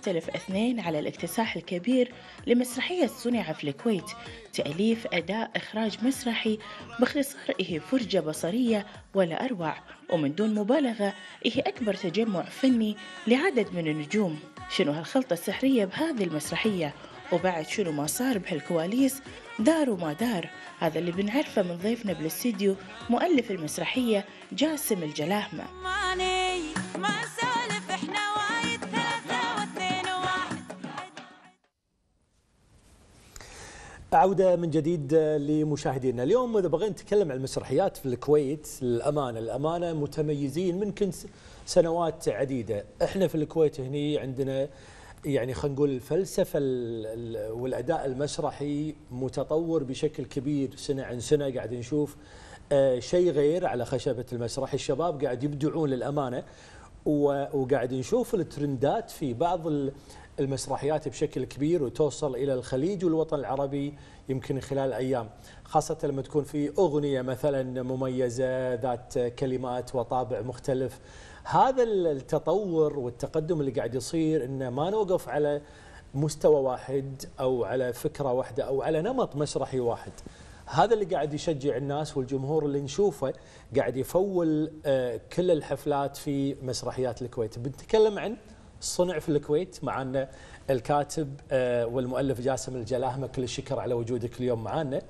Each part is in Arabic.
يختلف اثنين على الاكتساح الكبير لمسرحية صنع في الكويت تأليف أداء إخراج مسرحي باختصار إيه فرجة بصرية ولا أروع ومن دون مبالغة إيه أكبر تجمع فني لعدد من النجوم شنو هالخلطة السحرية بهذه المسرحية وبعد شنو ما صار بهالكواليس دار وما دار هذا اللي بنعرفه من ضيفنا بالاستديو مؤلف المسرحية جاسم الجلاهمة عودة من جديد لمشاهدينا اليوم إذا بغينا نتكلم عن المسرحيات في الكويت للأمانة الأمانة متميزين من كنت سنوات عديدة إحنا في الكويت هني عندنا يعني خلينا نقول الفلسفة والأداء المسرحي متطور بشكل كبير سنة عن سنة قاعد نشوف آه، شيء غير على خشبة المسرح الشباب قاعد يبدعون للأمانة وقاعد نشوف الترندات في بعض المسرحيات بشكل كبير وتوصل إلى الخليج والوطن العربي يمكن خلال أيام خاصة لما تكون في أغنية مثلا مميزة ذات كلمات وطابع مختلف هذا التطور والتقدم اللي قاعد يصير انه ما نوقف على مستوى واحد او على فكره واحده او على نمط مسرحي واحد. هذا اللي قاعد يشجع الناس والجمهور اللي نشوفه قاعد يفول آه، كل الحفلات في مسرحيات الكويت. بنتكلم عن صنع في الكويت معنا الكاتب آه، والمؤلف جاسم الجلاهمه كل الشكر على وجودك اليوم معنا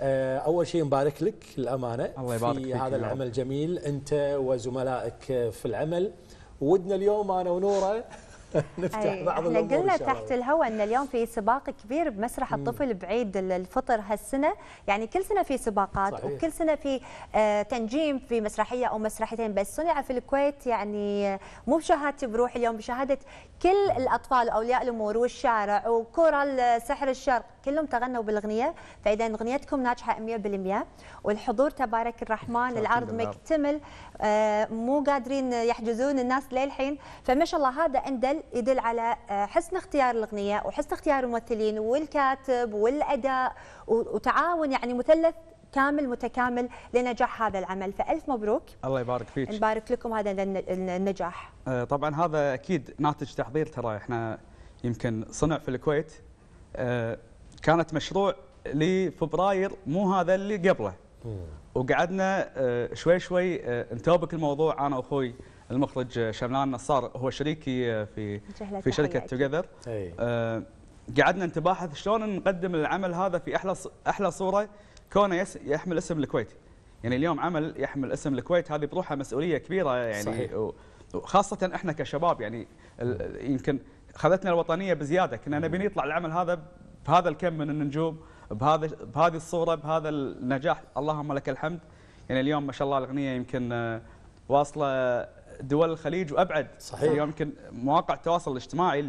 آه، اول شيء مبارك لك الامانه الله يبارك في فيك هذا العمل الجميل انت وزملائك في العمل ودنا اليوم انا ونوره نفتح بعض الامور احنا قلنا تحت الهواء ان اليوم في سباق كبير بمسرح الطفل بعيد الفطر هالسنه يعني كل سنه في سباقات صحيح. وكل سنه في آه، تنجيم في مسرحيه او مسرحيتين بس صنع في الكويت يعني مو بشهادتي بروح اليوم بشهاده كل الاطفال اولياء الامور والشارع وكره سحر الشرق كلهم تغنوا بالاغنيه فاذا اغنيتكم ناجحه 100% والحضور تبارك الرحمن العرض مكتمل آه، مو قادرين يحجزون الناس للحين فما شاء الله هذا أندل يدل على آه، حسن اختيار الاغنيه وحسن اختيار الممثلين والكاتب والاداء وتعاون يعني مثلث كامل متكامل لنجاح هذا العمل فالف مبروك الله يبارك فيك نبارك لكم هذا النجاح آه، طبعا هذا اكيد ناتج تحضير ترى احنا يمكن صنع في الكويت آه، كانت مشروع لفبراير مو هذا اللي قبله وقعدنا شوي شوي نتوبك الموضوع انا واخوي المخرج شملان نصار هو شريكي آه، في في شركه توجذر أه قعدنا نتباحث شلون نقدم العمل هذا في احلى احلى صوره كونه يحمل اسم الكويت يعني اليوم عمل يحمل اسم الكويت هذه بروحها مسؤوليه كبيره يعني وخاصه احنا كشباب يعني يمكن خذتنا الوطنيه بزياده كنا نبي نطلع العمل هذا بهذا الكم من النجوم بهذا بهذه الصوره بهذا النجاح اللهم لك الحمد يعني اليوم ما شاء الله الاغنيه يمكن آه، واصله دول الخليج وابعد صحيح يمكن مواقع التواصل الاجتماعي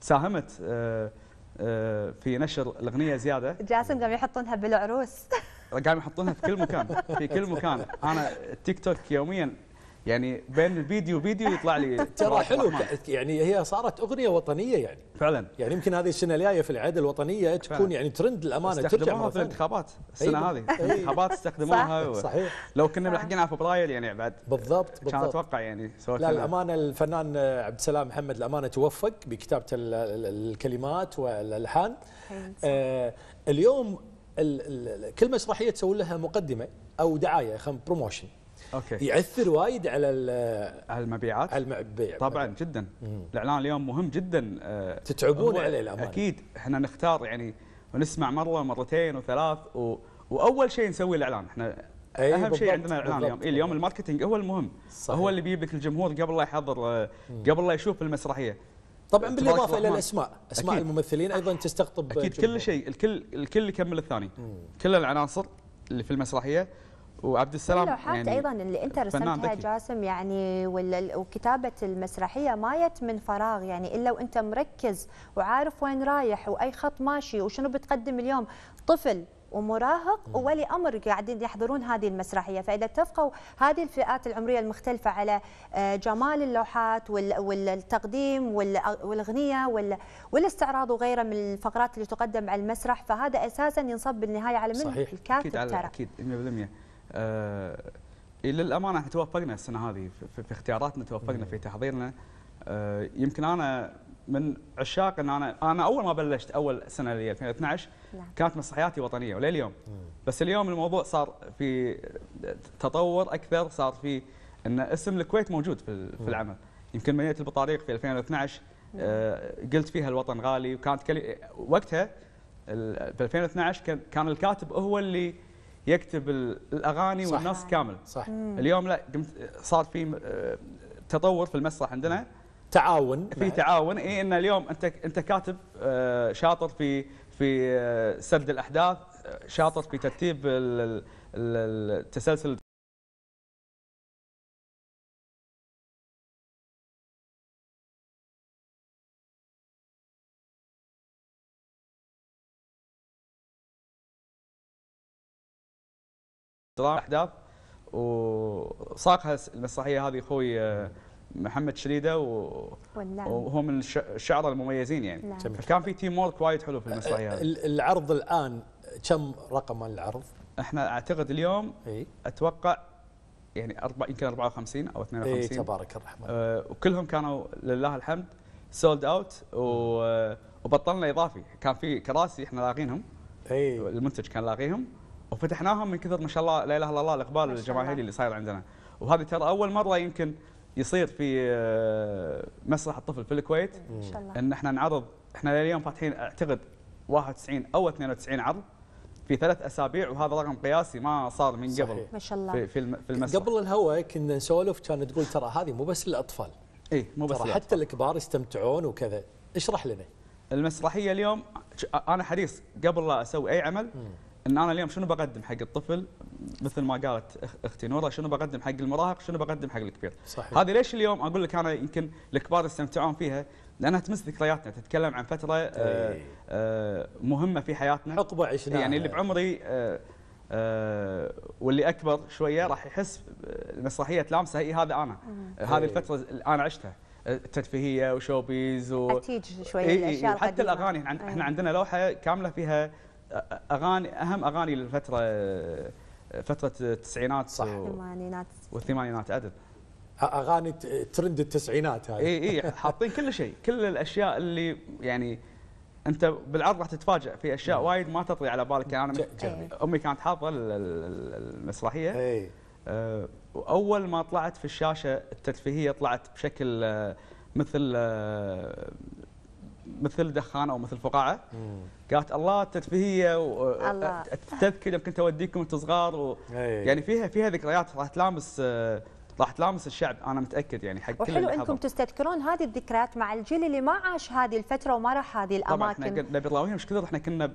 ساهمت آه، آه، في نشر الاغنيه زياده جاسم قام يحطونها بالعروس قام يحطونها في كل مكان في كل مكان انا التيك توك يوميا يعني بين الفيديو فيديو يطلع لي ترى حلو يعني هي صارت اغنيه وطنيه يعني فعلا يعني يمكن هذه السنه الجايه في العيد الوطنيه تكون يعني ترند الامانه ترجع في الانتخابات السنه هذه الانتخابات استخدموها صحيح لو كنا ملحقين على فبراير يعني بعد بالضبط بالضبط كان اتوقع يعني لا الامانه الفنان عبد السلام محمد الامانه توفق بكتابه الكلمات والالحان آه، اليوم كل مسرحيه تسوي لها مقدمه او دعايه خم بروموشن أوكي. ياثر وايد على على المبيعات على المبيع طبعا جدا مم. الاعلان اليوم مهم جدا آه، تتعبون عليه الامانه اكيد احنا نختار يعني ونسمع مره ومرتين وثلاث و... واول شيء نسوي الاعلان احنا أي اهم شيء عندنا الاعلان اليوم إيه اليوم الماركتينج هو المهم صحيح. هو اللي بيجيب لك الجمهور قبل لا يحضر آه، قبل لا يشوف المسرحيه طبعا بالاضافه الى الاسماء اسماء أكيد. الممثلين ايضا تستقطب اكيد كل شيء الكل الكل يكمل الثاني مم. كل العناصر اللي في المسرحيه وعبد السلام اللوحات يعني ايضا اللي انت رسمتها جاسم يعني وكتابه المسرحيه ما يت من فراغ يعني الا وانت مركز وعارف وين رايح واي خط ماشي وشنو بتقدم اليوم طفل ومراهق وولي امر قاعدين يحضرون هذه المسرحيه فاذا اتفقوا هذه الفئات العمريه المختلفه على آه، جمال اللوحات والتقديم والاغنيه والاستعراض وغيره من الفقرات اللي تقدم على المسرح فهذا اساسا ينصب بالنهايه على من صحيح. الكاتب اكيد على ترى اكيد 100% آه، للامانه احنا توفقنا السنه هذه في اختياراتنا توفقنا في تحضيرنا آه، يمكن انا من عشاق ان انا انا اول ما بلشت اول سنه لي 2012 نعم. كانت مسرحياتي وطنيه ولليوم بس اليوم الموضوع صار في تطور اكثر صار في ان اسم الكويت موجود في, في العمل يمكن مدينه البطاريق في 2012 آه، قلت فيها الوطن غالي وكانت وقتها في 2012 كان الكاتب هو اللي يكتب الاغاني صح. والنص كامل صح اليوم لا قمت صار في آه، تطور في المسرح عندنا تعاون في تعاون اي ان اليوم انت انت كاتب آه، شاطر في في آه، سرد الاحداث شاطر في ترتيب التسلسل تضاعم الاحداث وساق المسرحيه هذه اخوي آه، محمد شريده و... والنعم. وهو من الشعراء المميزين يعني نعم. فكان في تيم وورك وايد حلو في المسرحيه هذه العرض الان كم رقم العرض؟ احنا اعتقد اليوم اي اتوقع يعني أربع يمكن 54 او 52 اي تبارك الرحمن آه وكلهم كانوا لله الحمد سولد اوت وبطلنا اضافي كان في كراسي احنا لاقينهم اي المنتج كان لاقيهم وفتحناهم من كثر ما شاء الله لا اله الا الله الاقبال الجماهيري اللي صاير عندنا وهذه ترى اول مره يمكن يصير في آه، مسرح الطفل في الكويت ان شاء الله ان احنا نعرض احنا اليوم فاتحين اعتقد 91 او 92 عرض في ثلاث اسابيع وهذا رقم قياسي ما صار من صحيح. قبل ما شاء الله في, في المسرح قبل الهواء كنا نسولف كانت تقول ترى هذه مو بس للاطفال اي مو بس ترى حتى الكبار يستمتعون وكذا اشرح لنا المسرحيه اليوم انا حريص قبل لا اسوي اي عمل ان انا اليوم شنو بقدم حق الطفل مثل ما قالت اختي نوره شنو بقدم حق المراهق شنو بقدم حق الكبير صحيح. هذه ليش اليوم اقول لك انا يمكن الكبار يستمتعون فيها لانها تمس ذكرياتنا تتكلم عن فتره آآ آه، آآ إيه. آه، مهمه في حياتنا حقبه عشناها يعني اللي بعمري آآ آه، واللي اكبر شويه راح يحس المسرحيه لامسه هي هذا انا هذه إيه. الفتره انا عشتها الترفيهيه وشوبيز و... شويه إيه الاشياء إيه، وحتى الاغاني احنا عندنا لوحه كامله فيها اغاني اهم اغاني للفتره فتره التسعينات صح والثمانينات والثمانينات عدل اغاني ترند التسعينات هاي اي اي حاطين كل شيء كل الاشياء اللي يعني انت بالعرض راح تتفاجئ في اشياء نعم. وايد ما تطري على بالك يعني انا امي كانت حاطه المسرحيه اي آه، واول ما طلعت في الشاشه الترفيهيه طلعت بشكل آه، مثل آه، مثل دخان او مثل فقاعه قالت الله الترفيهيه التذكره كنت اوديكم انتم صغار إيه. يعني فيها فيها ذكريات راح تلامس راح تلامس الشعب انا متاكد يعني حق كل وحلو انكم تستذكرون هذه الذكريات مع الجيل اللي ما عاش هذه الفتره وما راح هذه الاماكن طبعا احنا نبي نراويهم ايش كثر احنا كنا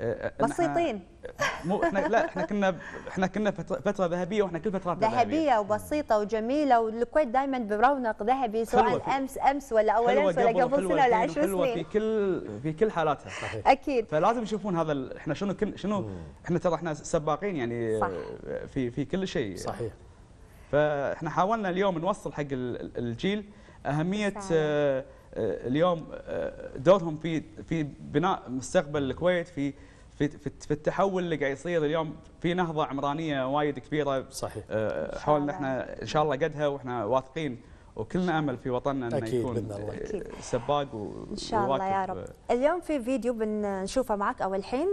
أه، أه، بسيطين أه، مو احنا لا احنا كنا احنا كنا فتره ذهبيه واحنا كل فترات ذهبيه وبسيطه وجميله والكويت دائما برونق ذهبي سواء امس امس ولا اول امس ولا قبل سنه ولا عشر سنين في كل في كل حالاتها صحيح اكيد فلازم يشوفون هذا احنا شنو كل شنو احنا ترى احنا سباقين يعني صح في في كل شيء صحيح فاحنا حاولنا اليوم نوصل حق الجيل اهميه آه، اليوم آه، دورهم في في بناء مستقبل الكويت في في في التحول اللي قاعد يصير اليوم في نهضه عمرانيه وايد كبيره صحيح آه، حولنا احنا ان شاء الله قدها واحنا واثقين وكلنا امل في وطننا انه يكون بإذن الله. سباق و... ان شاء الله يا رب اليوم في فيديو بنشوفه معك او الحين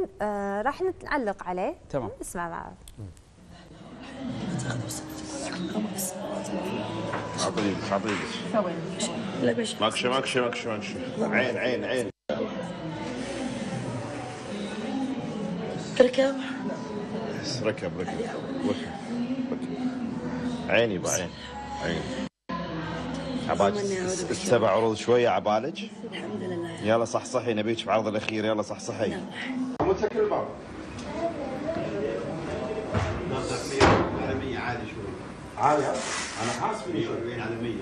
راح نتعلق عليه تمام نسمع معه حبيبي حبيبي لا باش ماكش ماكش ماكش ماكشي عين عين عين تركب ركب ركب ركب عيني بعين عين عباد السبع عروض شويه عبالج الحمد لله يلا صح صحي نبيك في عرض الاخير يلا صحصحي متسكر الباب عالي انا حاسب 140 على 100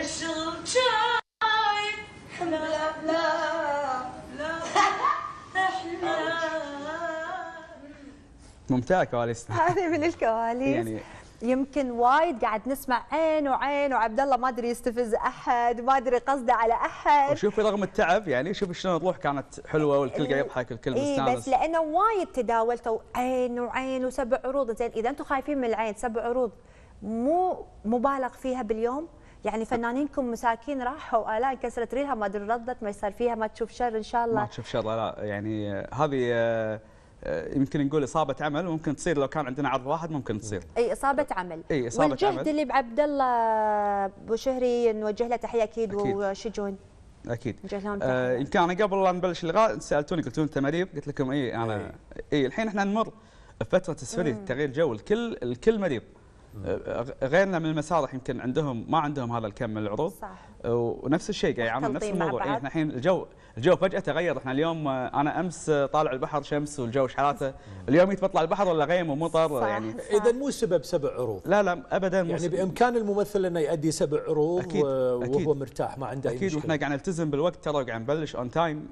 الشغل شايف حنا لا لا لا احنا كواليسنا هذه من الكواليس يعني يمكن وايد قاعد نسمع عين وعين وعبد الله ما ادري يستفز احد ما ادري قصده على احد وشوفي رغم التعب يعني شوفي شلون الروح كانت حلوه والكل إيه. قاعد يضحك والكل مستانس إيه بس لانه وايد تداولتوا عين وعين وسبع عروض زين اذا انتم خايفين من العين سبع عروض مو مبالغ فيها باليوم يعني فنانينكم مساكين راحوا الاء كسرت ريلها ما ادري ردت ما يصير فيها ما تشوف شر ان شاء الله ما تشوف شر لا يعني آه، هذه آه، آه، يمكن نقول اصابه عمل ممكن تصير لو كان عندنا عرض واحد ممكن تصير اي اصابه عمل اي اصابه والجهد عمل والجهد اللي بعبد الله بوشهري نوجه له تحيه اكيد, أكيد. وشجون اكيد آه يمكن انا قبل لا نبلش اللقاء سالتوني قلتوا انت مريض قلت لكم اي انا اي الحين احنا نمر فتره السفري تغيير جو الكل الكل مريض غيرنا من المسارح يمكن عندهم ما عندهم هذا الكم من العروض صح ونفس الشيء قاعد يعامل نفس الموضوع إيه، احنا يعني الحين الجو الجو فجاه تغير احنا اليوم آه، انا امس آه، طالع البحر شمس والجو شحاته اليوم بطلع البحر ولا غيم ومطر يعني اذا مو سبب سبع عروض لا لا ابدا مو يعني مو بامكان الممثل انه يؤدي سبع عروض أكيد وهو أكيد مرتاح ما عنده اكيد احنا واحنا قاعد نلتزم بالوقت ترى قاعد نبلش اون آه، تايم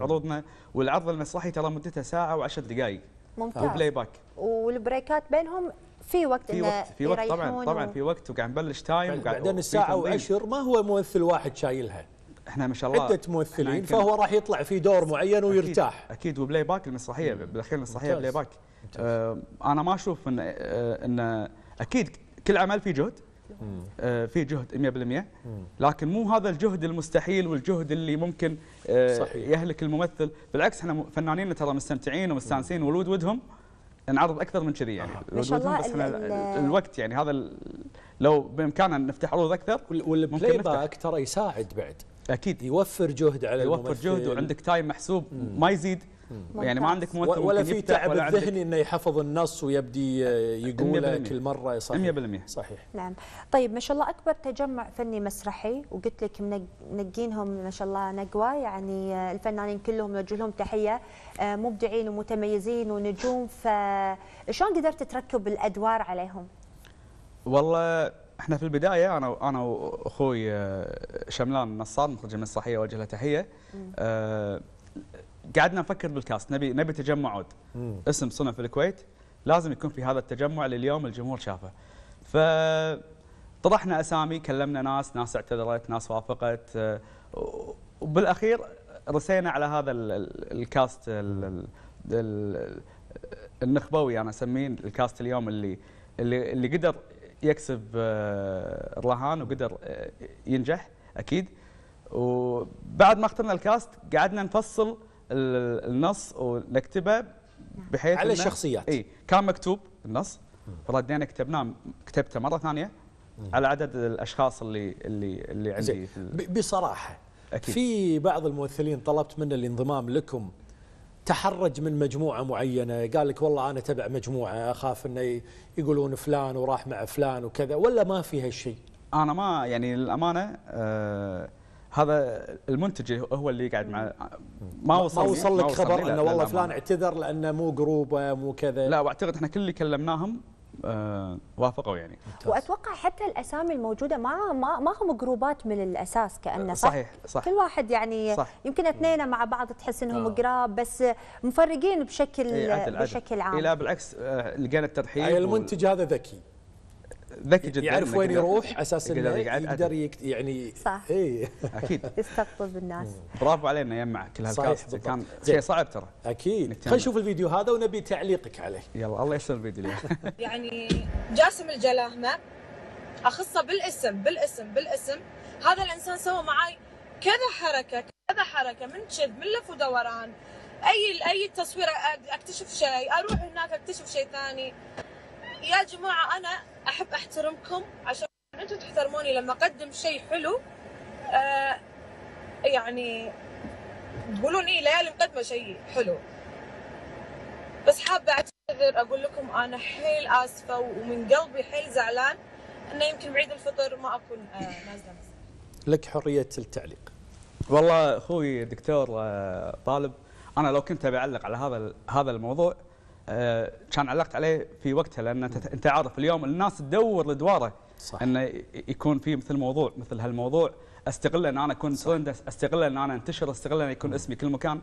عروضنا والعرض المسرحي ترى مدته ساعه وعشر دقائق ممتاز وبلاي باك والبريكات بينهم في وقت في وقت في وقت طبعا طبعا في وقت وقاعد نبلش تايم بعدين الساعه وعشر ما هو ممثل واحد شايلها احنا ما شاء الله عده ممثلين فهو راح يطلع في دور معين ويرتاح اكيد, أكيد وبلاي باك المسرحيه بالاخير المسرحيه بلاي باك آه انا ما اشوف ان آه ان اكيد كل عمل في جهد آه في جهد 100% لكن مو هذا الجهد المستحيل والجهد اللي ممكن آه صحيح. يهلك الممثل بالعكس احنا فنانين ترى مستمتعين ومستانسين ولود ودهم نعرض اكثر من كذي يعني ما شاء الله بس الـ الـ الوقت يعني هذا لو بامكاننا نفتح عروض اكثر والبلاي باك ترى يساعد بعد اكيد يوفر جهد على يوفر الممثل. جهد وعندك تايم محسوب مم. ما يزيد يعني ما عندك ممثل ولا في تعب ولا ذهني انه يحفظ النص ويبدي يقوله كل مره صحيح 100% صحيح نعم طيب ما شاء الله اكبر تجمع فني مسرحي وقلت لك منقينهم ما شاء الله نقوى يعني الفنانين كلهم نوجه لهم تحيه آه، مبدعين ومتميزين ونجوم فشلون قدرت تركب الادوار عليهم؟ والله احنا في البدايه انا انا واخوي آه، شملان النصار مخرج المسرحيه وجه له تحيه قعدنا نفكر بالكاست نبي نبي تجمع عود اسم صنع في الكويت لازم يكون في هذا التجمع اللي اليوم الجمهور شافه فطرحنا اسامي كلمنا ناس ناس اعتذرت ناس وافقت آه، وبالاخير رسينا على هذا الكاست النخبوي انا اسميه الكاست اليوم اللي اللي قدر يكسب آه، الرهان وقدر آه، ينجح اكيد وبعد ما اخترنا الكاست قعدنا نفصل النص ونكتبه بحيث على الشخصيات اي كان مكتوب النص ردينا كتبناه كتبته مره ثانيه على عدد الاشخاص اللي اللي اللي عندي في بصراحه أكيد. في بعض الممثلين طلبت منه الانضمام لكم تحرج من مجموعه معينه قال لك والله انا تبع مجموعه اخاف انه يقولون فلان وراح مع فلان وكذا ولا ما في هالشيء انا ما يعني للامانه أه هذا المنتج هو اللي قاعد مع ما وصل ما وصل لك خبر انه والله فلان اعتذر لانه مو جروبه مو كذا لا واعتقد احنا كل اللي كلمناهم آه وافقوا يعني واتوقع حتى الاسامي الموجوده ما ما, ما هم جروبات من الاساس كانه صح؟ صحيح صح كل واحد يعني صح يمكن اثنين مع بعض تحس انهم قراب آه. بس مفرقين بشكل إيه، عدل عدل بشكل عام لا بالعكس آه، لقينا التضحيه المنتج هذا ذكي ذكي جدا يعرف وين يروح اساس انه يقدر يكت يعني صح اي اكيد يستقطب الناس برافو علينا يا معك كل هالكاست كان شيء صعب ترى اكيد خلينا نشوف الفيديو هذا ونبي تعليقك عليه يلا الله يسر الفيديو يعني جاسم الجلاهمه اخصه بالاسم بالاسم بالاسم هذا الانسان سوى معي كذا حركه كذا حركه من شد من لف ودوران اي اي تصوير اكتشف شيء اروح هناك اكتشف شيء ثاني يا جماعه انا احب احترمكم عشان انتم تحترموني لما اقدم شيء حلو آه يعني تقولون ايه ليالي مقدمه شيء حلو بس حابه اعتذر اقول لكم انا حيل اسفه ومن قلبي حيل زعلان انه يمكن بعيد الفطر ما اكون آه نازله لك حريه التعليق والله اخوي دكتور آه، طالب انا لو كنت بعلق على هذا هذا الموضوع آه، كان علقت عليه في وقتها لان انت عارف اليوم الناس تدور لدواره صح. انه يكون في مثل موضوع مثل هالموضوع استغله ان انا اكون ترند استغله ان انا انتشر استغله ان يكون اسمي كل مكان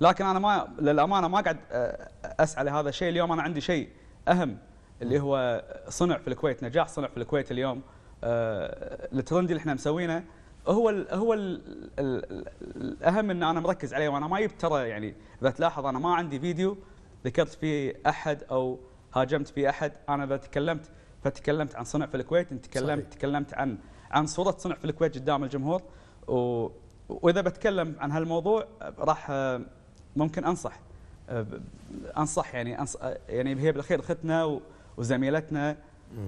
لكن انا ما للامانه ما قاعد آه، اسعى لهذا الشيء اليوم انا عندي شيء اهم اللي هو صنع في الكويت نجاح صنع في الكويت اليوم آه، الترند اللي احنا مسوينه هو الـ هو الـ الـ الاهم ان انا مركز عليه وانا ما جبت ترى يعني اذا تلاحظ انا ما عندي فيديو ذكرت في احد او هاجمت في احد انا اذا تكلمت فتكلمت عن صنع في الكويت انت تكلمت تكلمت عن عن صوره صنع في الكويت قدام الجمهور و واذا بتكلم عن هالموضوع راح ممكن انصح انصح يعني أنصح يعني هي بالاخير اختنا وزميلتنا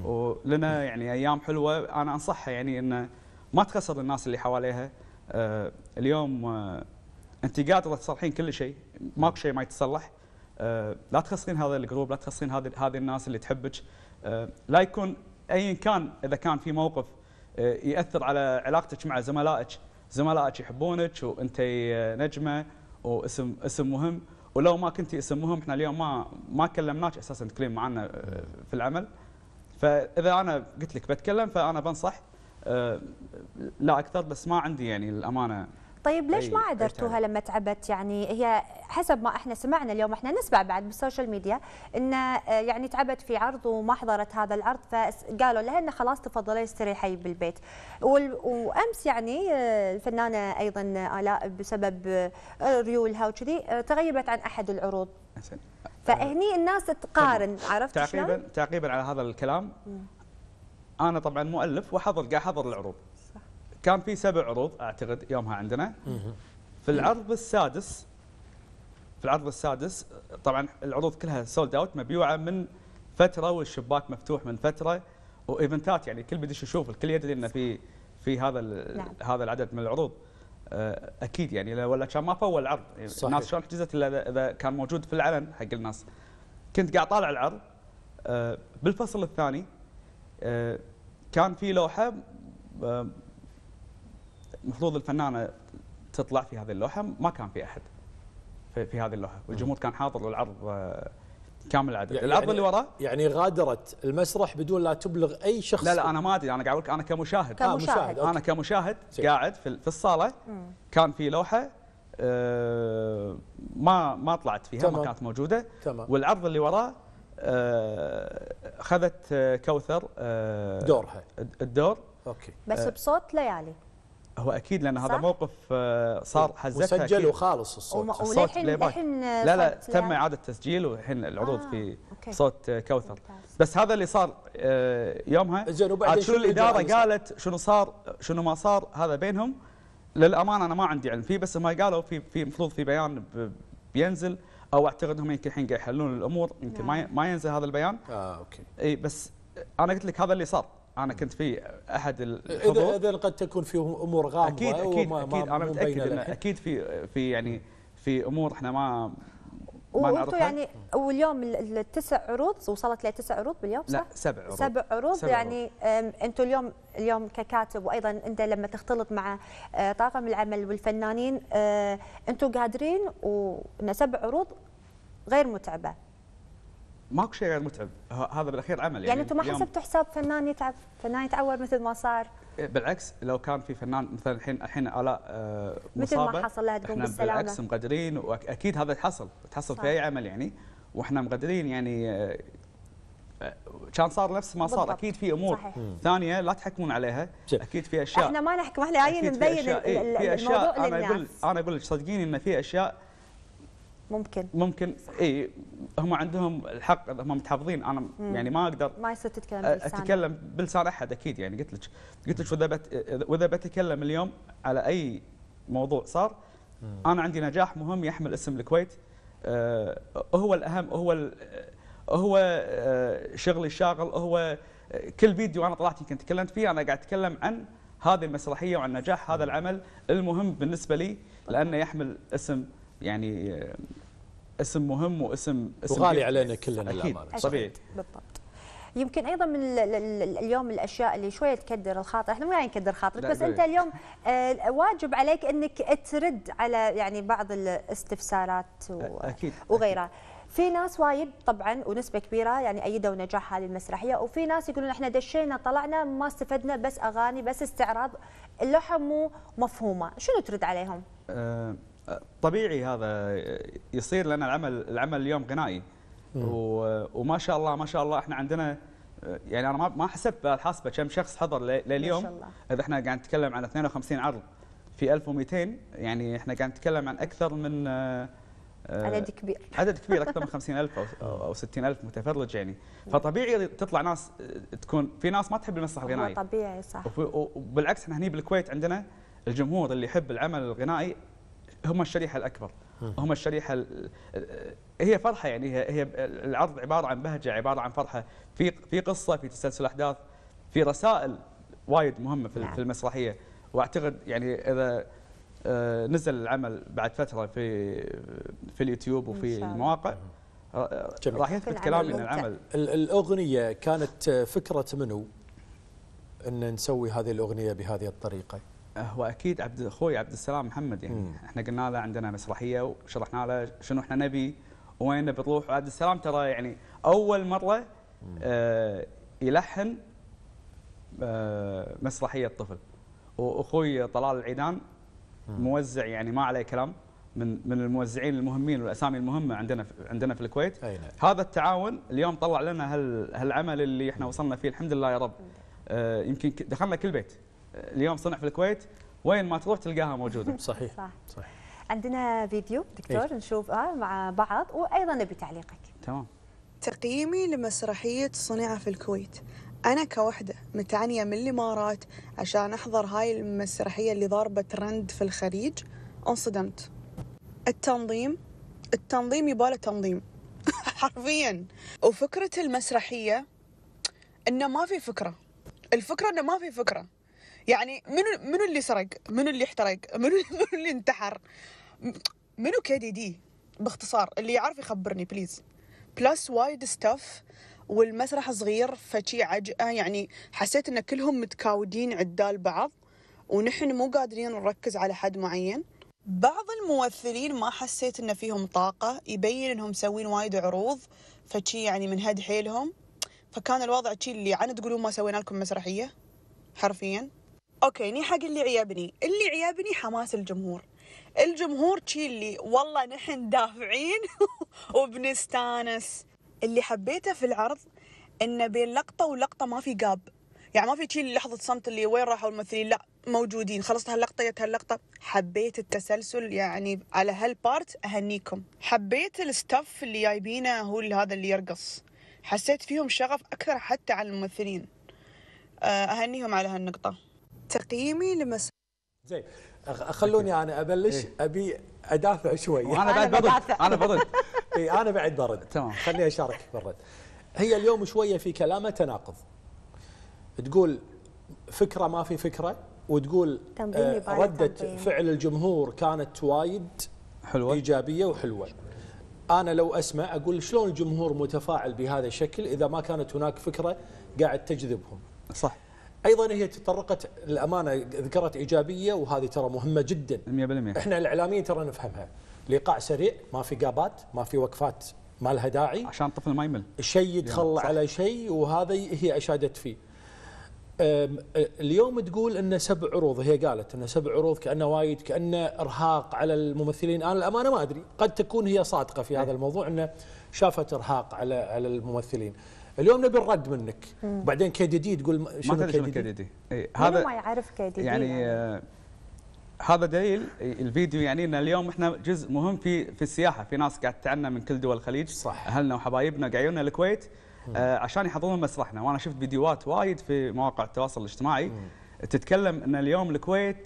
ولنا يعني ايام حلوه انا انصحها يعني انه ما تخسر الناس اللي حواليها آه، اليوم آه، انت قادره تصلحين كل شيء ماكو شيء ما يتصلح آه، لا تخسرين هذا الجروب لا تخسرين هذه هذه الناس اللي تحبك آه، لا يكون ايا كان اذا كان في موقف آه، ياثر على علاقتك مع زملائك زملائك يحبونك وانت نجمه واسم اسم مهم ولو ما كنتي اسم مهم احنا اليوم ما ما كلمناك اساسا تكلم معنا في العمل فاذا انا قلت لك بتكلم فانا بنصح لا اكثر بس ما عندي يعني الامانه طيب ليش ما عذرتوها لما تعبت يعني هي حسب ما احنا سمعنا اليوم احنا نسمع بعد بالسوشيال ميديا ان آه، يعني تعبت في عرض وما حضرت هذا العرض فقالوا لها انه خلاص تفضلي استريحي بالبيت وامس يعني آه، الفنانه ايضا الاء آه، بسبب ريولها وكذي تغيبت عن احد العروض فهني الناس تقارن عرفت تعقيبا تعقيبا على هذا الكلام انا طبعا مؤلف وحضر قاعد احضر العروض كان في سبع عروض اعتقد يومها عندنا في العرض السادس في العرض السادس طبعا العروض كلها سولد اوت مبيوعه من فتره والشباك مفتوح من فتره وايفنتات يعني الكل بيدش يشوف الكل يدري انه في في هذا نعم. هذا العدد من العروض آه، اكيد يعني ولا كان ما فول عرض يعني صحيح. الناس شلون حجزت الا اذا كان موجود في العلن حق الناس كنت قاعد طالع العرض آه، بالفصل الثاني آه، كان في لوحه المفروض الفنانه تطلع في هذه اللوحه ما كان في احد في, في هذه اللوحه والجمهور كان حاضر والعرض آه، كامل العدد يعني العرض يعني اللي وراه يعني غادرت المسرح بدون لا تبلغ اي شخص لا لا انا ما ادري انا قاعد اقول انا كمشاهد كمشاهد آه انا كمشاهد سيح. قاعد في, في الصاله مم. كان في لوحه آه ما ما طلعت فيها تمام. ما كانت موجوده تمام. والعرض اللي وراه آه، اخذت آه كوثر آه دورها الدور اوكي بس آه، بصوت ليالي هو اكيد لان هذا موقف آه، صار حزتها وسجلوا خالص الصوت الصوت بلاي باك لا لا تم اعاده تسجيل والحين العروض آه في أوكي. صوت كوثر بس هذا اللي صار آه، يومها زين وبعدين شنو الاداره قالت شنو صار شنو ما صار هذا بينهم للامانه انا ما عندي علم فيه بس ما قالوا في في المفروض في بيان بينزل او اعتقد انهم يمكن الحين قاعد يحلون الامور يمكن نعم. ما ينزل هذا البيان اه اوكي اي بس انا قلت لك هذا اللي صار انا كنت في احد الحضور اذا قد تكون في امور غامضه اكيد اكيد, وما أكيد ما انا متاكد اكيد في في يعني في امور احنا ما ما نعرفها يعني واليوم التسع عروض وصلت لتسع عروض باليوم صح؟ لا سبع عروض سبع عروض سبع يعني انتم اليوم اليوم ككاتب وايضا انت لما تختلط مع آه، طاقم العمل والفنانين آه، انتم قادرين وان سبع عروض غير متعبه ماكو شيء غير متعب هذا بالاخير عمل يعني يعني انتم ما حسبتوا حساب فنان يتعب فنان يتعور مثل ما صار إيه، بالعكس لو كان في فنان مثلا الحين الحين الاء آه، مثل ما حصل لها تقوم بالسلامه بالعكس مقدرين واكيد هذا يحصل تحصل في اي عمل يعني واحنا مقدرين يعني آه، كان صار نفس ما صار بالضبط. اكيد في امور صحيح. ثانيه لا تحكمون عليها شف. اكيد في اشياء احنا ما نحكم احنا جايين نبين إيه، الموضوع للناس انا اقول انا اقول لك صدقيني ان في اشياء ممكن ممكن اي هم عندهم الحق هم متحفظين انا مم. يعني ما اقدر ما يصير تتكلم بلسان اتكلم بلسان احد اكيد يعني قلت لك قلت لك واذا بت واذا بتكلم اليوم على اي موضوع صار مم. انا عندي نجاح مهم يحمل اسم الكويت آه هو الاهم هو هو شغلي الشاغل هو كل فيديو انا طلعت يمكن تكلمت فيه انا قاعد اتكلم عن هذه المسرحيه وعن نجاح هذا العمل المهم بالنسبه لي لانه يحمل اسم يعني اسم مهم واسم اسم غالي علينا كلنا اكيد طبيعي بالضبط يمكن ايضا من اليوم الاشياء اللي شويه تكدر الخاطر احنا مو يعني نكدر خاطرك بس انت اليوم آه، واجب عليك انك ترد على يعني بعض الاستفسارات أكيد وغيرها في ناس وايد طبعا ونسبه كبيره يعني ايدوا نجاح هذه المسرحيه وفي ناس يقولون احنا دشينا طلعنا ما استفدنا بس اغاني بس استعراض اللوحه مو مفهومه شنو ترد عليهم أه طبيعي هذا يصير لان العمل العمل اليوم غنائي وما شاء الله ما شاء الله احنا عندنا يعني انا ما حسبت الحاسبه كم شخص حضر لليوم اذا احنا قاعد نتكلم عن 52 عرض في 1200 يعني احنا قاعد نتكلم عن اكثر من آه، آه، عدد كبير عدد كبير اكثر من 50000 او 60000 متفرج يعني فطبيعي تطلع ناس آه، تكون في ناس ما تحب المسرح الغنائي طبيعي صح وبالعكس احنا هني بالكويت عندنا الجمهور اللي يحب العمل الغنائي هم الشريحه الاكبر هم الشريحه هي فرحه يعني هي هي العرض عباره عن بهجه عباره عن فرحه في في قصه في تسلسل احداث في رسائل وايد مهمه في, نعم. في المسرحيه واعتقد يعني اذا آه، نزل العمل بعد فتره في في اليوتيوب وفي المواقع راح يثبت كلامي ان العمل الاغنيه كانت فكره منو ان نسوي هذه الاغنيه بهذه الطريقه آه، هو اكيد عبد اخوي عبد السلام محمد يعني مم. احنا قلنا له عندنا مسرحيه وشرحنا له شنو احنا نبي وين بتروح عبد السلام ترى يعني اول مره آه يلحن آه مسرحيه طفل واخوي طلال العيدان موزع يعني ما عليه كلام من من الموزعين المهمين والاسامي المهمه عندنا في عندنا في الكويت نعم. هذا التعاون اليوم طلع لنا هال هالعمل اللي احنا وصلنا فيه الحمد لله يا رب آه يمكن دخلنا كل بيت اليوم صنع في الكويت وين ما تروح تلقاها موجوده صحيح صح. صحيح عندنا فيديو دكتور إيه؟ نشوفها مع بعض وايضا نبي تعليقك تمام تقييمي لمسرحيه صنع في الكويت أنا كوحدة متعنية من الإمارات عشان أحضر هاي المسرحية اللي ضاربة ترند في الخليج انصدمت التنظيم التنظيم يباله تنظيم حرفيا وفكرة المسرحية إنه ما في فكرة الفكرة إنه ما في فكرة يعني منو منو اللي سرق منو اللي احترق منو منو اللي انتحر منو كي دي دي؟ باختصار اللي يعرف يخبرني بليز بلس وايد ستاف والمسرح صغير فشي عجقة آه، يعني حسيت ان كلهم متكاودين عدال بعض ونحن مو قادرين نركز على حد معين بعض الممثلين ما حسيت ان فيهم طاقة يبين انهم مسوين وايد عروض فشي يعني من هد حيلهم فكان الوضع شي اللي عنا تقولون ما سوينا لكم مسرحية حرفيا اوكي ني حق اللي عيبني اللي عيبني حماس الجمهور الجمهور تشي اللي والله نحن دافعين وبنستانس اللي حبيته في العرض انه بين لقطه ولقطه ما في قاب يعني ما في تشي لحظه صمت اللي وين راحوا الممثلين لا موجودين خلصت هاللقطه جت هاللقطه حبيت التسلسل يعني على هالبارت اهنيكم حبيت الستاف اللي جايبينه هو اللي هذا اللي يرقص حسيت فيهم شغف اكثر حتى على الممثلين آه، اهنيهم على هالنقطه تقييمي لمس زين خلوني انا ابلش إيه؟ ابي ادافع شوي وانا بعد برد انا برد اي انا بعد برد تمام خليني اشارك برد هي اليوم شويه في كلامه تناقض تقول فكره ما في فكره وتقول آه رده فعل الجمهور كانت وايد حلوه ايجابيه وحلوه انا لو اسمع اقول شلون الجمهور متفاعل بهذا الشكل اذا ما كانت هناك فكره قاعد تجذبهم صح ايضا هي تطرقت الامانه ذكرت ايجابيه وهذه ترى مهمه جدا 100% احنا الاعلاميين ترى نفهمها لقاء سريع ما في قابات ما في وقفات ما لها داعي عشان الطفل ما يمل شيء يدخل على شيء وهذا هي اشادت فيه اليوم تقول ان سبع عروض هي قالت ان سبع عروض كانه وايد كانه ارهاق على الممثلين انا الامانه ما ادري قد تكون هي صادقه في إيه. هذا الموضوع انه شافت ارهاق على على الممثلين اليوم نبي الرد منك وبعدين دي تقول شنو دي, دي. إيه، يعني هذا ما يعرف دي يعني, يعني آه هذا دليل إيه، الفيديو يعني ان اليوم احنا جزء مهم في في السياحه في ناس قاعد تعنا من كل دول الخليج صح اهلنا وحبايبنا قاعدين الكويت آه عشان يحضرون مسرحنا وانا شفت فيديوهات وايد في مواقع التواصل الاجتماعي مم. تتكلم ان اليوم الكويت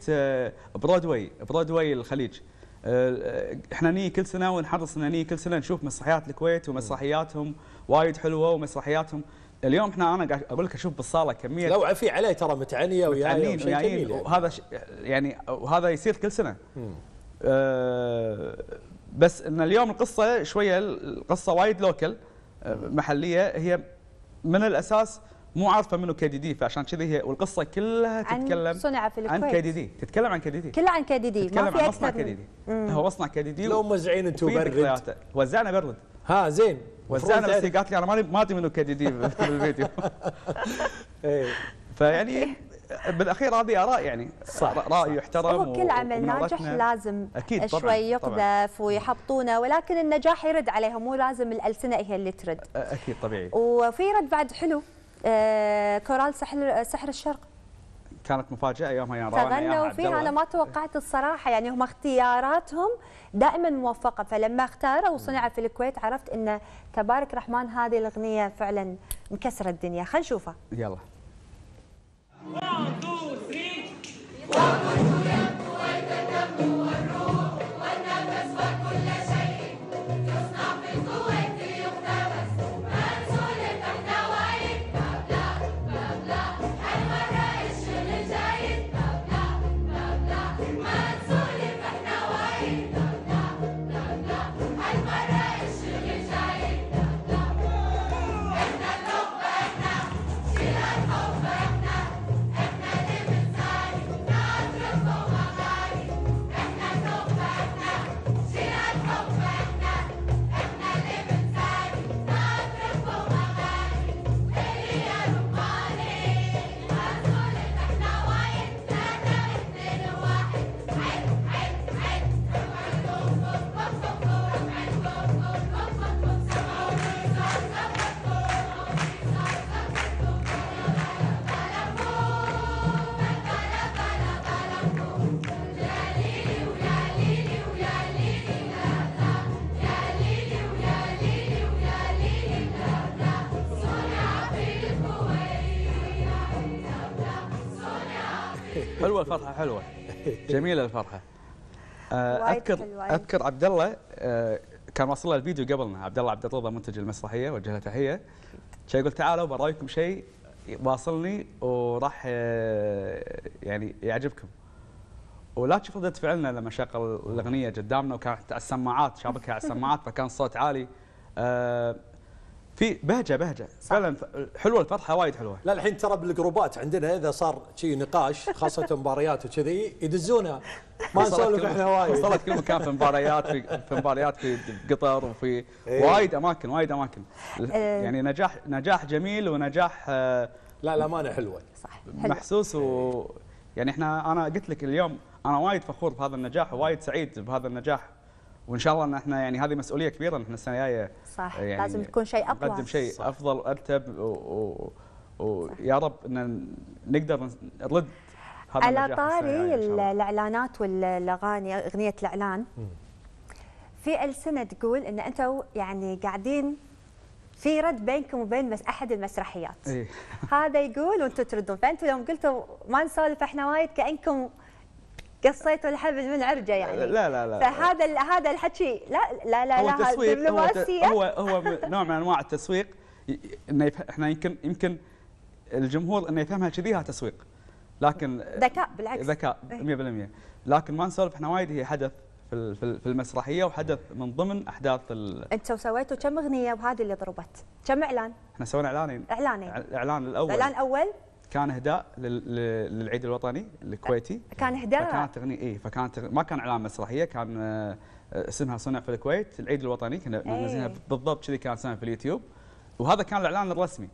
برودواي آه، برودواي الخليج آه، آه، احنا نيجي كل سنه ونحرص ان نيجي كل سنه نشوف مسرحيات الكويت ومسرحياتهم وايد حلوه ومسرحياتهم اليوم احنا انا اقول لك اشوف بالصاله كميه لو عفي عليه ترى متعنيه ويايين ويايين يعني يعني. وهذا يعني وهذا يصير كل سنه أه بس ان اليوم القصه شويه القصه وايد لوكل آه، محليه هي من الاساس مو عارفه منه كي دي دي فعشان كذا هي والقصه كلها تتكلم عن صنع في الكويت عن كي دي دي تتكلم عن كي دي دي كلها عن كي دي دي ما في اكثر كي دي دي هو مصنع كي دي دي لو موزعين انتم برد وزعنا برد ها زين وزعنا بس هي قالت لي انا ماني ما ادري منو كي دي دي بالفيديو فيعني بالاخير هذه اراء يعني راي يحترم هو كل عمل ناجح لازم أكيد طبعًا شوي يقذف ويحبطونه ولكن النجاح يرد عليهم مو لازم الالسنه هي اللي ترد اكيد طبيعي وفي رد بعد حلو آه، كورال سحر سحر الشرق كانت مفاجاه يومها يعني يا روانا تغنوا فيها انا ما توقعت الصراحه يعني هم اختياراتهم دائما موفقه فلما اختاروا وصنع في الكويت عرفت ان تبارك رحمن هذه الاغنيه فعلا مكسره الدنيا خلينا نشوفها يلا حلوه الفرحه حلوه جميله الفرحه آه، اذكر أيوة. اذكر عبد الله آه، كان واصل الفيديو قبلنا عبد الله عبد الله منتج المسرحيه وجه له تحيه شي قلت تعالوا برايكم شيء واصلني وراح آه، يعني يعجبكم ولا تشوف رده فعلنا لما شغل الاغنيه قدامنا وكانت على السماعات شابكها على السماعات فكان الصوت عالي في بهجه بهجه صح. فعلا حلوه الفرحه وايد حلوه لا الحين ترى بالجروبات عندنا اذا صار شي نقاش خاصه مباريات وكذي يدزونها ما نسولف احنا وايد وصلت كل مكان في مباريات في, في مباريات في قطر وفي إيه. وايد اماكن وايد اماكن إيه. يعني نجاح نجاح جميل ونجاح آه لا الامانه حلوه صح محسوس و يعني احنا انا قلت لك اليوم انا وايد فخور بهذا النجاح ووايد سعيد بهذا النجاح وان شاء الله ان احنا يعني هذه مسؤوليه كبيره ان احنا السنه الجايه صح آه، يعني لازم تكون شيء افضل نقدم شيء صح. افضل وارتب ويا رب ان نقدر نرد هذا على طاري الاعلانات والاغاني اغنيه الاعلان في السنه تقول ان انتم يعني قاعدين في رد بينكم وبين مس احد المسرحيات إيه؟ هذا يقول وانتم تردون فانتم يوم قلتوا ما نسولف احنا وايد كانكم قصيتوا الحبل من عرجه يعني لا لا لا فهذا لا هذا الحكي لا لا لا هو لا تسويق هو, هو هو نوع من انواع التسويق انه احنا يمكن يمكن الجمهور انه يفهمها كذي هذا تسويق لكن ذكاء بالعكس ذكاء 100% إيه. لكن ما نسولف احنا وايد هي حدث في في المسرحيه وحدث من ضمن احداث ال انتوا سويتوا كم اغنيه وهذه اللي ضربت؟ كم اعلان؟ احنا سوينا اعلانين اعلانين الاعلان الاول الاعلان الاول كان اهداء للعيد الوطني الكويتي كان اهداء فكانت تغني اي فكانت ما كان اعلان مسرحيه كان آه، اسمها صنع في الكويت العيد الوطني كنا منزلينها إيه. بالضبط كذي كان اسمها في اليوتيوب وهذا كان الاعلان الرسمي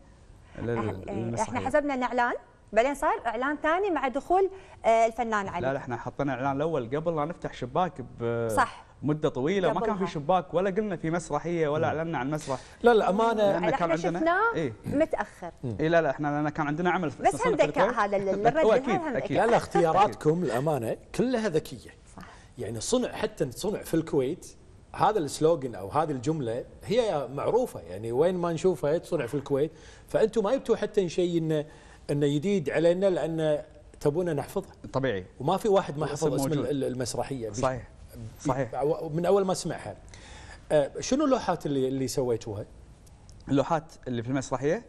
إيه، للمسرحيه احنا حسبنا الاعلان بعدين صار اعلان ثاني مع دخول آه، الفنان علي لا لا احنا حطينا اعلان الاول قبل لا نفتح شباك صح مده طويله ما كان في شباك ولا قلنا في مسرحيه ولا اعلنا عن مسرح لا لا امانه احنا كان عندنا شفناه إيه؟ متاخر اي لا لا احنا لان كان عندنا عمل بس هم ذكاء هذا الرجل اكيد اكيد لا لا اختياراتكم الامانه كلها ذكيه صح يعني صنع حتى صنع في الكويت هذا السلوجن او هذه الجمله هي معروفه يعني وين ما نشوفها تصنع في الكويت فانتم ما يبتوا حتى شيء انه انه جديد علينا لان تبونا نحفظها طبيعي وما في واحد ما حفظ اسم المسرحيه صحيح صحيح من اول ما سمعها أه، شنو اللوحات اللي اللي سويتوها؟ اللوحات اللي في المسرحيه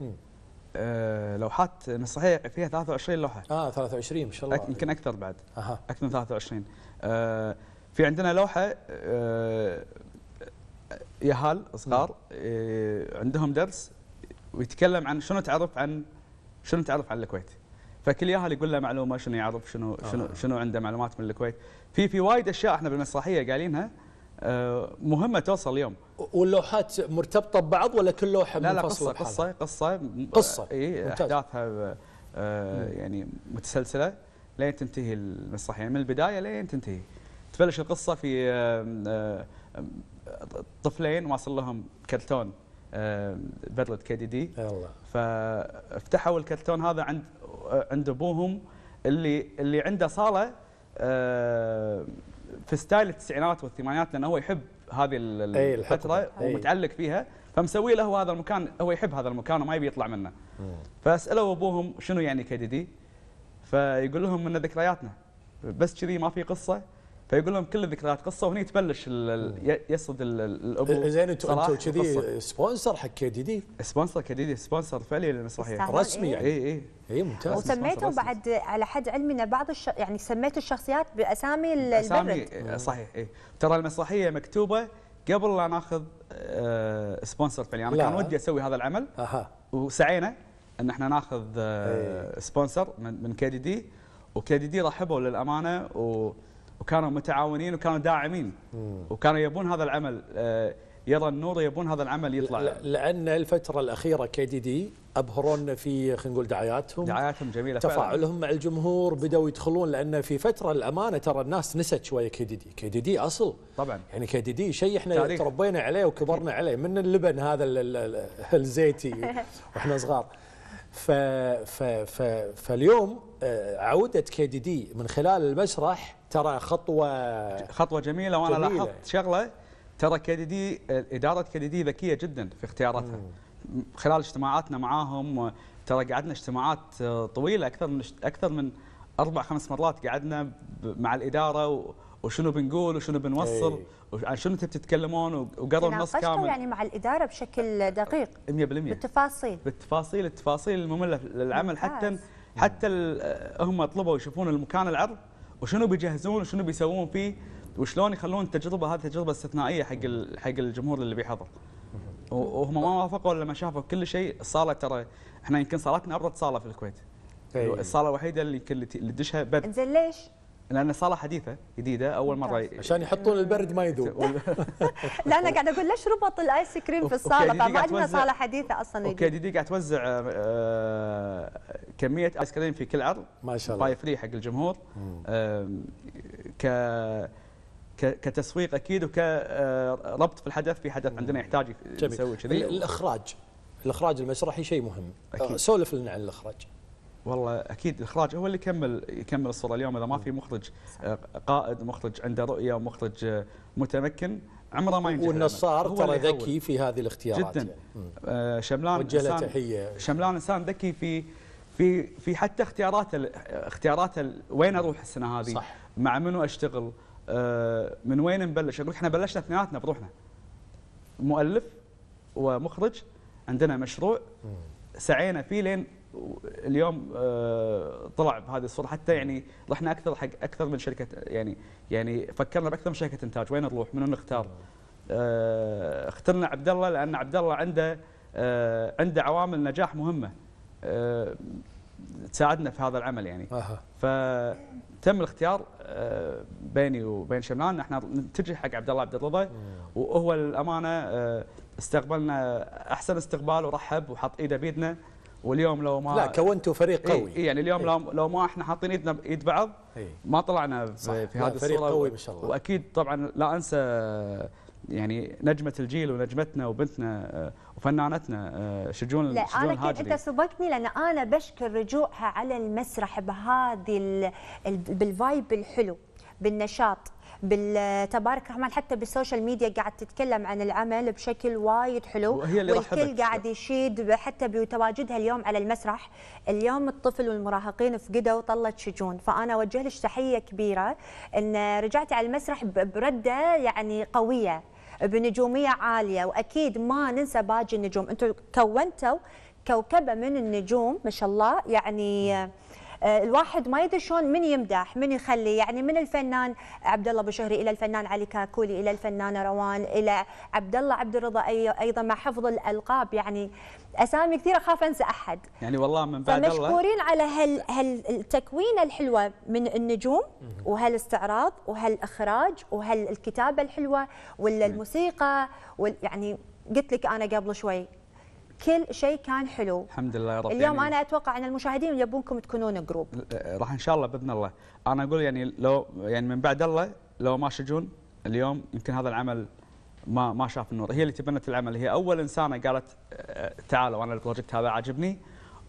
أه، لوحات مسرحيه فيها 23 لوحه اه 23 ما شاء الله يمكن اكثر بعد أها. اكثر من 23 أه، في عندنا لوحه يهال صغار عندهم درس ويتكلم عن شنو تعرف عن شنو تعرف عن الكويت فكل ياهل يقول له معلومه شنو يعرف شنو شنو شنو عنده معلومات من الكويت في في وايد اشياء احنا بالمسرحيه قايلينها آه، مهمه توصل اليوم واللوحات مرتبطه ببعض ولا كل لوحه لا لا قصه قصه قصه قصه آه، اي احداثها آه، يعني متسلسله لين تنتهي المسرحيه من البدايه لين تنتهي تبلش القصه في طفلين واصل لهم كرتون بدله كي دي دي يلا ففتحوا الكرتون هذا عند عند ابوهم اللي اللي عنده صاله آه، في ستايل التسعينات والثمانينات لانه هو يحب هذه الفتره إيه، ومتعلق إيه. فيها فمسوي له هذا المكان هو يحب هذا المكان وما يبي يطلع منه فاسالوا ابوهم شنو يعني كيدي دي فيقول لهم من ذكرياتنا بس كذي ما في قصه فيقول لهم كل الذكريات قصه وهني تبلش يسرد الابو إيه، زين انتم انتم كذي سبونسر حق كي دي دي سبونسر كي دي دي سبونسر فعلي للمسرحيه رسمي يعني اي اي اي ممتاز وسميتوا بعد على حد علمي ان بعض الش... يعني سميتوا الشخصيات باسامي البرد اسامي صحيح اي ترى المسرحيه مكتوبه قبل لا ناخذ أه سبونسر فعلي انا لا. كان ودي اسوي هذا العمل أها. وسعينا ان احنا ناخذ أه إيه. سبونسر من كي دي دي وكي دي دي رحبوا للامانه و وكانوا متعاونين وكانوا داعمين وكانوا يبون هذا العمل آه، يرى النور يبون هذا العمل يطلع لان الفتره الاخيره كي دي دي ابهرونا في خلينا نقول دعاياتهم دعاياتهم جميله تفاعلهم فعلا. مع الجمهور بداوا يدخلون لان في فتره الامانه ترى الناس نست شويه كي دي دي كي دي دي اصل طبعا يعني كي دي دي شيء احنا تاريخ. تربينا عليه وكبرنا عليه من اللبن هذا الزيتي واحنا صغار ف ف ف فاليوم آه، عوده كي دي دي من خلال المسرح ترى خطوه خطوه جميله وانا جميلة. لاحظت شغله ترى كديدي اداره كديدي ذكيه جدا في اختياراتها خلال اجتماعاتنا معاهم ترى قعدنا اجتماعات طويله اكثر من اكثر من اربع خمس مرات قعدنا مع الاداره وشنو بنقول وشنو بنوصل إيه. وعن شنو تبي تتكلمون وقروا النص كامل يعني مع الاداره بشكل دقيق 100% بالتفاصيل بالتفاصيل التفاصيل الممله للعمل حتى حتى هم طلبوا يشوفون المكان العرض وشنو بيجهزون وشنو بيسوون فيه وشلون يخلون التجربه هذه تجربه استثنائيه حق حق الجمهور اللي بيحضر وهم ما وافقوا لما شافوا كل شيء الصاله ترى احنا يمكن صالتنا ابرد صاله في الكويت إيه. الصاله الوحيده اللي يمكن اللي تدشها بد زين ليش؟ لان صاله حديثه جديده اول مره ي... عشان يحطون البرد ما يذوب لا انا قاعد اقول ليش ربط الايس كريم في الصاله طبعا ما عندنا صاله حديثه اصلا اوكي دي, دي قاعد توزع آه، آه، كميه ايس كريم في كل عرض ما شاء الله باي فري حق الجمهور ك كتسويق اكيد وكربط آه، في الحدث في حدث عندنا يحتاج يسوي كذي الاخراج الاخراج المسرحي شيء مهم سولف لنا عن الاخراج والله اكيد الاخراج هو اللي يكمل يكمل الصوره اليوم اذا ما في مخرج آه، قائد مخرج عنده رؤيه ومخرج آه، متمكن عمره ما ينجح والنصار ترى ذكي في هذه الاختيارات جدا يعني. آه، شملان انسان تحيه شملان انسان ذكي في في في حتى اختياراته اختياراته وين اروح السنه هذه صح. مع منو اشتغل من وين نبلش اقول احنا بلشنا اثنيناتنا بروحنا مؤلف ومخرج عندنا مشروع سعينا فيه لين اليوم آه، طلع بهذه الصوره حتى يعني رحنا اكثر حق اكثر من شركه يعني يعني فكرنا باكثر من شركه انتاج وين نروح؟ منو نختار؟ آه، اخترنا عبد الله لان عبد الله عنده آه، عنده عوامل نجاح مهمه تساعدنا في هذا العمل يعني فتم الاختيار بيني وبين شملان احنا نتجه حق عبد الله عبد الرضا وهو للامانه استقبلنا احسن استقبال ورحب وحط ايده بيدنا واليوم لو ما لا كونتوا فريق إيه، قوي إيه يعني اليوم إيه لو ما احنا حاطين ايدنا بايد بعض إيه. ما طلعنا إيه، في هذا فريق قوي ما شاء الله واكيد طبعا لا انسى يعني نجمة الجيل ونجمتنا وبنتنا آه، وفنانتنا آه، شجون لا شجون أنا كنت أنت سبقتني لأن أنا بشكر رجوعها على المسرح بهذه بالفايب الحلو بالنشاط تبارك الرحمن حتى بالسوشيال ميديا قاعد تتكلم عن العمل بشكل وايد حلو وهي اللي والكل قاعد يشيد حتى بتواجدها اليوم على المسرح اليوم الطفل والمراهقين فقدوا طله شجون فانا اوجه لك تحيه كبيره ان رجعتي على المسرح برده يعني قويه بنجوميه عاليه واكيد ما ننسى باقي النجوم انتم كونتوا كوكبه من النجوم ما شاء الله يعني آه، الواحد ما يدري شلون من يمدح من يخلي يعني من الفنان عبد الله بشهري الى الفنان علي كاكولي الى الفنانه روان الى عبد الله عبد الرضا ايضا مع حفظ الالقاب يعني اسامي كثيره اخاف انسى احد يعني والله من بعد الله فمشكورين على هال الحلوه من النجوم وهالاستعراض وهالاخراج وهالكتابه الحلوه ولا الموسيقى يعني قلت لك انا قبل شوي كل شيء كان حلو الحمد لله يا رب اليوم يعني انا اتوقع ان المشاهدين يبونكم تكونون جروب راح ان شاء الله باذن الله انا اقول يعني لو يعني من بعد الله لو ما شجون اليوم يمكن هذا العمل ما ما شاف النور هي اللي تبنت العمل هي اول انسانه قالت آه، تعالوا انا البروجكت هذا عاجبني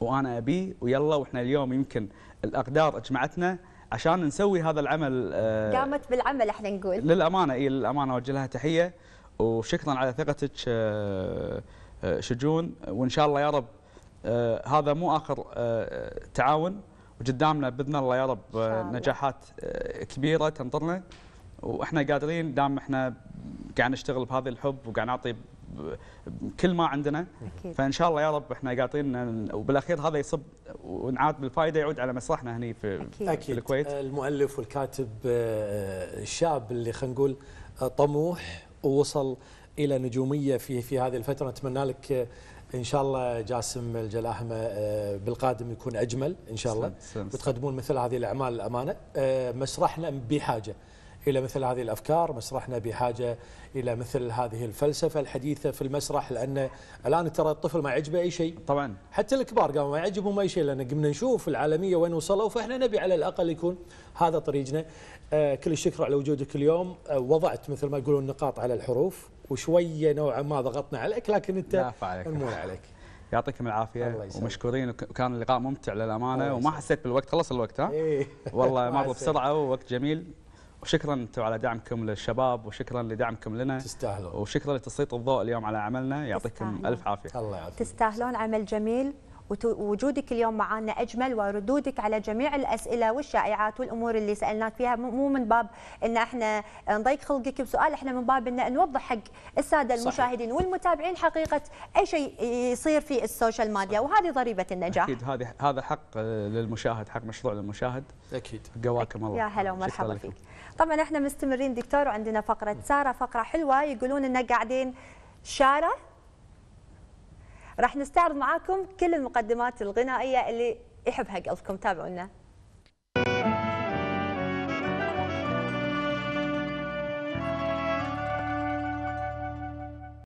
وانا ابيه ويلا واحنا اليوم يمكن الاقدار اجمعتنا عشان نسوي هذا العمل آه، قامت بالعمل احنا نقول للامانه اي للامانه اوجه لها تحيه وشكرا على ثقتك آه، آه، شجون وان شاء الله يا رب آه، هذا مو اخر آه، تعاون وقدامنا باذن الله يا رب نجاحات كبيره تنطرنا واحنا قادرين دام احنا قاعد نشتغل بهذا الحب وقاعد نعطي كل ما عندنا أكيد. فان شاء الله يا رب احنا قاعدين وبالاخير هذا يصب ونعاد بالفائده يعود على مسرحنا هنا في, أكيد. في الكويت أكيد. المؤلف والكاتب الشاب اللي خلينا نقول طموح ووصل الى نجوميه في في هذه الفتره نتمنى لك ان شاء الله جاسم الجلاحمه آه، بالقادم يكون اجمل ان شاء الله وتقدمون مثل هذه الاعمال الامانه آه، مسرحنا بحاجه الى مثل هذه الافكار، مسرحنا بحاجه الى مثل هذه الفلسفه الحديثه في المسرح لان الان ترى الطفل ما يعجبه اي شيء. طبعا حتى الكبار قاموا ما يعجبهم اي شيء لان قمنا نشوف العالميه وين وصلوا فاحنا نبي على الاقل يكون هذا طريقنا. آه، كل الشكر على وجودك اليوم، وضعت مثل ما يقولون نقاط على الحروف. وشويه نوعا ما ضغطنا عليك لكن انت نمون عليك يعطيكم العافيه ومشكورين وكان اللقاء ممتع للامانه وما حسيت بالوقت خلص الوقت ها إيه. والله مر بسرعه ووقت جميل وشكرا انتم على دعمكم للشباب وشكرا لدعمكم لنا تستاهلون وشكرا لتسليط الضوء اليوم على عملنا يعطيكم الف عافيه الله يعافيك تستاهلون عمل جميل ووجودك اليوم معنا اجمل وردودك على جميع الاسئله والشائعات والامور اللي سالناك فيها مو من باب ان احنا نضيق خلقك بسؤال احنا من باب ان نوضح حق الساده المشاهدين صحيح. والمتابعين حقيقه اي شيء يصير في السوشيال ميديا وهذه ضريبه النجاح اكيد هذه هذا حق للمشاهد حق مشروع للمشاهد اكيد قواكم الله يا هلا ومرحبا فيك طبعا احنا مستمرين دكتور وعندنا فقره ساره فقره حلوه يقولون ان قاعدين شاره راح نستعرض معاكم كل المقدمات الغنائيه اللي يحبها قلبكم تابعونا